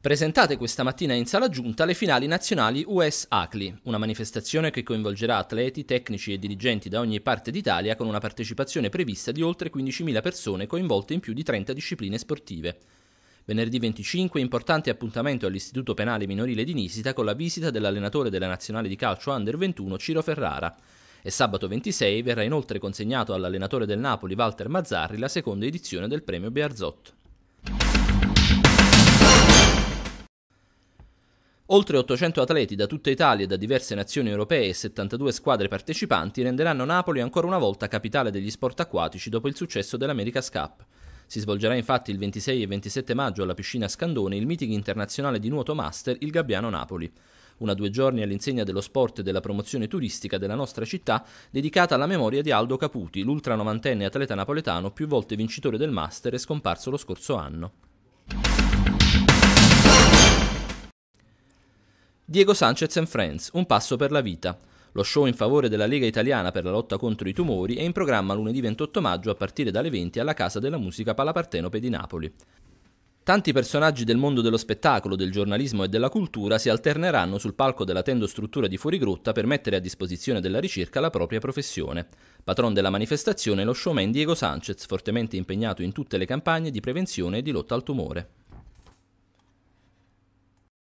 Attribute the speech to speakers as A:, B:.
A: Presentate questa mattina in sala giunta le finali nazionali US Acli, una manifestazione che coinvolgerà atleti, tecnici e dirigenti da ogni parte d'Italia con una partecipazione prevista di oltre 15.000 persone coinvolte in più di 30 discipline sportive. Venerdì 25 importante appuntamento all'Istituto Penale Minorile di Nisita con la visita dell'allenatore della nazionale di calcio Under 21 Ciro Ferrara e sabato 26 verrà inoltre consegnato all'allenatore del Napoli Walter Mazzarri la seconda edizione del premio Bearzot. Oltre 800 atleti da tutta Italia e da diverse nazioni europee e 72 squadre partecipanti renderanno Napoli ancora una volta capitale degli sport acquatici dopo il successo dell'America's Cup. Si svolgerà infatti il 26 e 27 maggio alla piscina Scandone il meeting internazionale di nuoto master Il Gabbiano Napoli. Una due giorni all'insegna dello sport e della promozione turistica della nostra città, dedicata alla memoria di Aldo Caputi, l'ultra novantenne atleta napoletano più volte vincitore del master e scomparso lo scorso anno. Diego Sanchez and Friends, un passo per la vita. Lo show in favore della Lega Italiana per la lotta contro i tumori è in programma lunedì 28 maggio a partire dalle 20 alla Casa della Musica Palapartenope di Napoli. Tanti personaggi del mondo dello spettacolo, del giornalismo e della cultura si alterneranno sul palco della tendo struttura di Fuorigrotta per mettere a disposizione della ricerca la propria professione. Patron della manifestazione è lo showman Diego Sanchez, fortemente impegnato in tutte le campagne di prevenzione e di lotta al tumore.